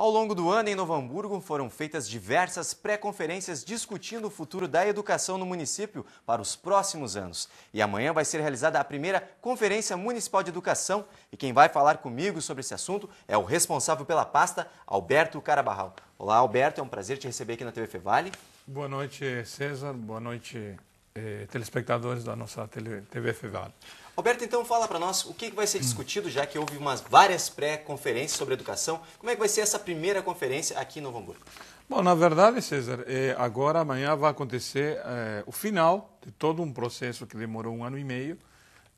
Ao longo do ano, em Novo Hamburgo, foram feitas diversas pré-conferências discutindo o futuro da educação no município para os próximos anos. E amanhã vai ser realizada a primeira Conferência Municipal de Educação. E quem vai falar comigo sobre esse assunto é o responsável pela pasta, Alberto Carabarral. Olá, Alberto, é um prazer te receber aqui na TV Fevale. Boa noite, César. Boa noite, eh, telespectadores da nossa TV Fevale. Roberto, então fala para nós o que vai ser discutido, já que houve umas várias pré-conferências sobre educação. Como é que vai ser essa primeira conferência aqui em Novo Hamburgo? Bom, na verdade, César, eh, agora amanhã vai acontecer eh, o final de todo um processo que demorou um ano e meio,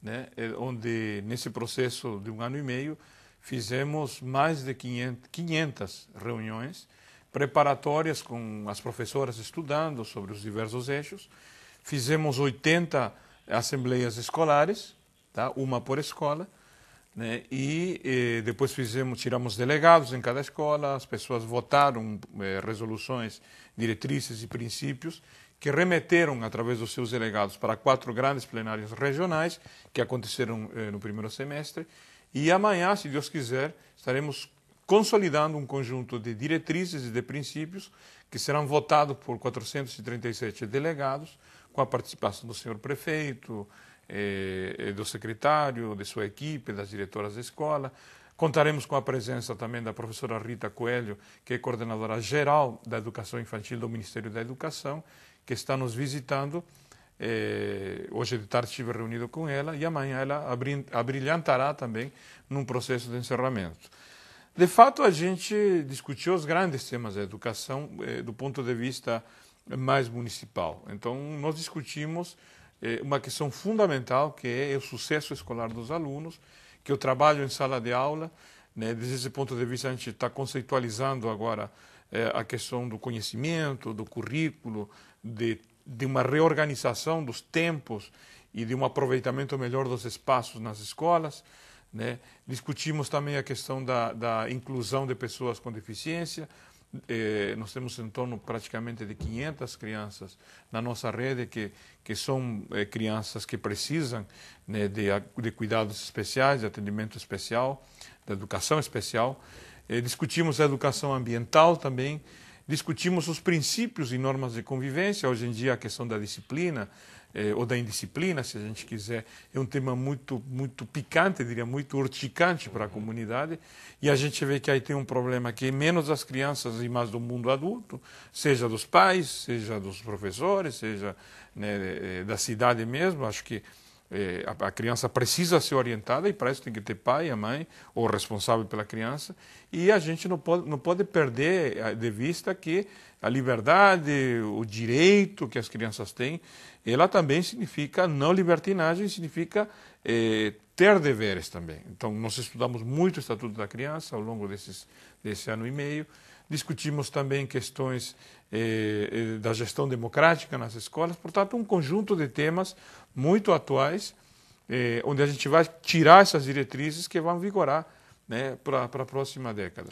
né, eh, onde nesse processo de um ano e meio fizemos mais de 500 reuniões preparatórias com as professoras estudando sobre os diversos eixos, fizemos 80 assembleias escolares tá? uma por escola. Né? E, e, eh, depois fizemos, tiramos delegados em cada escola, as pessoas votaram eh, resoluções, diretrizes e princípios que remeteram, através dos seus delegados, para quatro grandes plenárias regionais, que aconteceram eh, no primeiro semestre. E amanhã, se Deus quiser, estaremos consolidando um conjunto de diretrizes e de princípios que serão votados por 437 delegados, com a participação do senhor prefeito, eh, eh, do secretário, de sua equipe, das diretoras da escola. Contaremos com a presença também da professora Rita Coelho, que é coordenadora geral da Educação Infantil do Ministério da Educação, que está nos visitando. Eh, hoje de tarde estive reunido com ela e amanhã ela abrilhantará também num processo de encerramento. De fato, a gente discutiu os grandes temas da educação eh, do ponto de vista mais municipal. Então, nós discutimos eh, uma questão fundamental que é, é o sucesso escolar dos alunos, que eu trabalho em sala de aula. Né, desde esse ponto de vista, a gente está conceitualizando agora eh, a questão do conhecimento, do currículo, de, de uma reorganização dos tempos e de um aproveitamento melhor dos espaços nas escolas. Né? Discutimos também a questão da, da inclusão de pessoas com deficiência, eh, nós temos em torno praticamente de 500 crianças na nossa rede que, que são eh, crianças que precisam né, de, de cuidados especiais, de atendimento especial, da educação especial. Eh, discutimos a educação ambiental também, discutimos os princípios e normas de convivência. Hoje em dia, a questão da disciplina eh, ou da indisciplina, se a gente quiser, é um tema muito, muito picante, diria, muito urticante para a uhum. comunidade. E a gente vê que aí tem um problema que é menos das crianças e mais do mundo adulto, seja dos pais, seja dos professores, seja né, eh, da cidade mesmo. Acho que eh, a, a, criança precisa ser orientada e para isso tem que ter pai, a mãe, ou responsável pela criança. E a gente não pode, não pode perder eh, de vista que a liberdade, o direito que as crianças têm, ela também significa não libertinagem, significa eh, ter deveres também. Então, nós estudamos muito o Estatuto da Criança ao longo desses, desse ano e meio. Discutimos também questões eh, eh, da gestão democrática nas escolas. Portanto, um conjunto de temas muito atuais, eh, onde a gente vai tirar essas diretrizes que vão vigorar né, para a próxima década.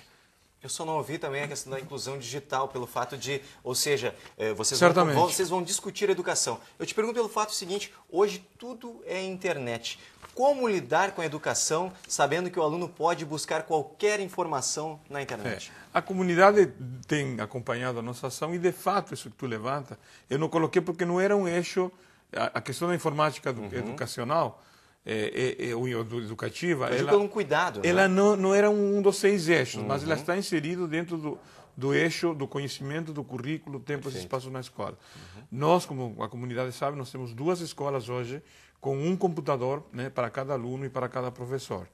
Eu só não ouvi também a questão da inclusão digital, pelo fato de, ou seja, é, vocês, vão, vocês vão discutir educação. Eu te pergunto pelo fato seguinte: hoje tudo é internet. Como lidar com a educação, sabendo que o aluno pode buscar qualquer informação na internet? É. A comunidade tem acompanhado a nossa ação e, de fato, isso que tu levanta, eu não coloquei porque não era um eixo, a questão da informática uhum. educacional é, é, é educativa. Mas ela, com cuidado. Ela né? não, não era um dos seis eixos, uhum. mas ela uhum. está inserida dentro do, do eixo do conhecimento, do currículo, tempo e espaço na escola. Uhum. Nós, como a comunidade sabe, nós temos duas escolas hoje com um computador né, para cada aluno e para cada professor,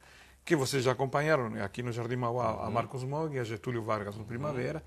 que vocês já acompanharam né, aqui no Jardim Mauá, uhum. a Marcos Mog e a Getúlio Vargas no Primavera,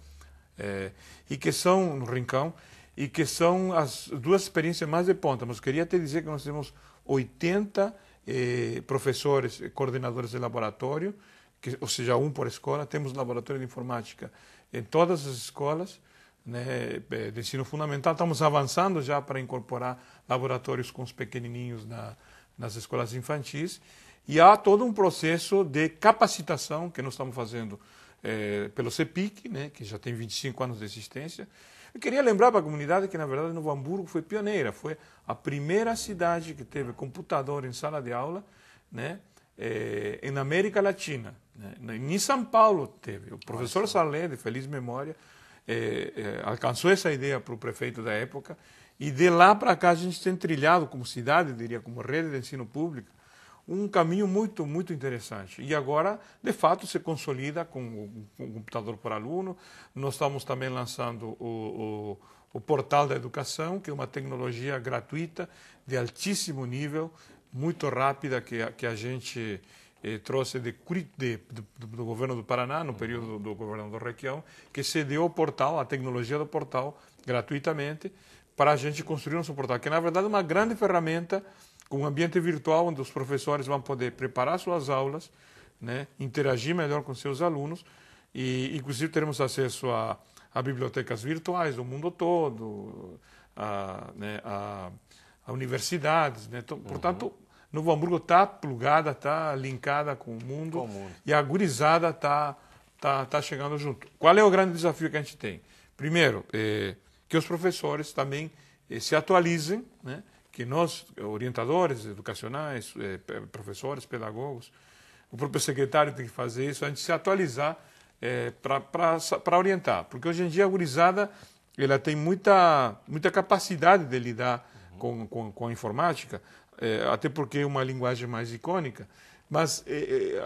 é, e que são no Rincão, e que são as duas experiências mais de ponta. Mas queria te dizer que nós temos 80 eh, professores, eh, coordenadores de laboratório, que, ou seja, um por escola. Temos laboratório de informática em todas as escolas né, eh, de ensino fundamental. Estamos avançando já para incorporar laboratórios com os pequenininhos na, nas escolas infantis. E há todo um processo de capacitação que nós estamos fazendo eh, pelo CEPIC, né, que já tem 25 anos de existência, eu queria lembrar para a comunidade que, na verdade, Novo Hamburgo foi pioneira, foi a primeira cidade que teve computador em sala de aula né, é, eh, na América Latina. Né? Em São Paulo teve. O professor Nossa. Salé, de feliz memória, eh, eh, alcançou essa ideia para o prefeito da época e de lá para cá a gente tem trilhado como cidade, diria, como rede de ensino público, um caminho muito, muito interessante. E agora, de fato, se consolida com o computador por aluno. Nós estamos também lançando o, o, o Portal da Educação, que é uma tecnologia gratuita, de altíssimo nível, muito rápida, que, que a gente eh, trouxe de, de, do, do, governo do Paraná, no período do, do governador Requião, que cedeu o portal, a tecnologia do portal, gratuitamente, para a gente construir nosso portal, que na verdade é uma grande ferramenta com um ambiente virtual onde os professores vão poder preparar suas aulas, né, interagir melhor com seus alunos e, inclusive, teremos acesso a, a bibliotecas virtuais do mundo todo, a, né, a, a universidades. Né? Então, portanto, uhum. Novo Hamburgo está plugada, está linkada com o mundo, com o mundo. e a gurizada está tá, tá chegando junto. Qual é o grande desafio que a gente tem? Primeiro, é, que os professores também é, se atualizem, né? que nós, eh, orientadores educacionais, eh, professores, pedagogos, o próprio secretário tem que fazer isso, a gente se atualizar é, eh, para orientar. Porque hoje em dia a gurizada ela tem muita, muita capacidade de lidar com, com, com a informática, até porque é uma linguagem mais icônica. Mas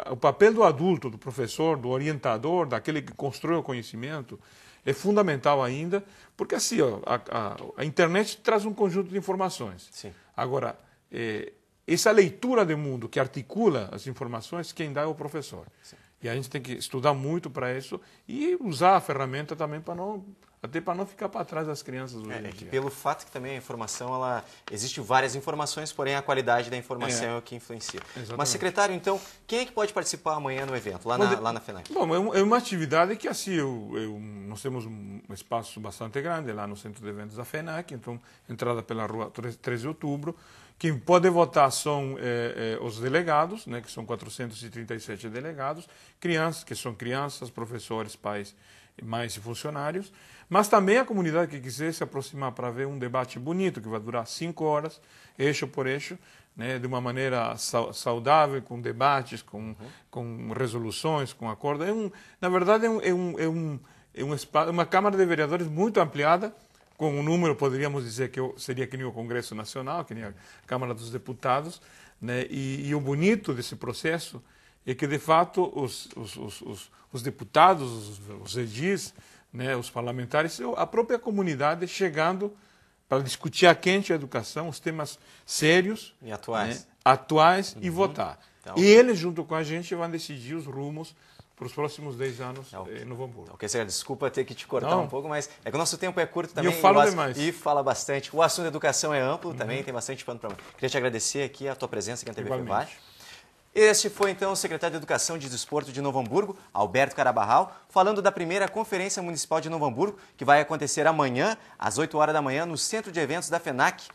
o papel do adulto, do professor, do orientador, daquele que constrói o conhecimento, é fundamental ainda, porque assim, ó, a, a, a, internet traz um conjunto de informações. Sim. Agora, é, essa leitura de mundo que articula as informações, quem dá é o professor. Sim. E a gente tem que estudar muito para isso e usar a ferramenta também para não até para não ficar para trás as crianças hoje é, é que pelo fato que também a informação, ela existe várias informações, porém a qualidade da informação é, é o que influencia. Exatamente. Mas, secretário, então, quem é que pode participar amanhã no evento, lá, na, lá na FENAC? Bom, é, é uma atividade que, assim, eu, eu, nós temos um espaço bastante grande lá no Centro de Eventos da FENAC, então, entrada pela rua 13 de outubro. Quem pode votar são eh, eh, os delegados, né, que são 437 delegados, crianças, que são crianças, professores, pais, mais funcionários mas também a comunidade que quiser se aproximar para ver um debate bonito, que vai durar cinco horas, eixo por eixo, né, de uma maneira saudável, com debates, com, uhum. com resoluções, com acordos. É um, na verdade, é, um, é, um, é, um, é um uma Câmara de Vereadores muito ampliada, com um número, poderíamos dizer, que seria que nem o Congresso Nacional, que nem a Câmara dos Deputados. Né, e, e o bonito desse processo é que, de fato, os, os, os, os deputados, os, os edis, né, os parlamentares, a própria comunidade chegando para discutir a quente a educação, os temas sérios e atuais, né, atuais uhum. e votar. Então, e eles, junto com a gente, vão decidir os rumos para os próximos 10 anos não, é eh, no Hamburgo. Então, é ok, senhor, desculpa ter que te cortar não. um pouco, mas é que o nosso tempo é curto também. E eu falo e, demais. E fala bastante. O assunto da educação é amplo uhum. também, tem bastante pano para mão. Queria te agradecer aqui a tua presença aqui na TV Igualmente. Este foi então o secretário de Educação de Desporto de Novo Hamburgo, Alberto Carabarral, falando da primeira Conferência Municipal de Novo Hamburgo, que vai acontecer amanhã, às 8 horas da manhã, no Centro de Eventos da FENAC.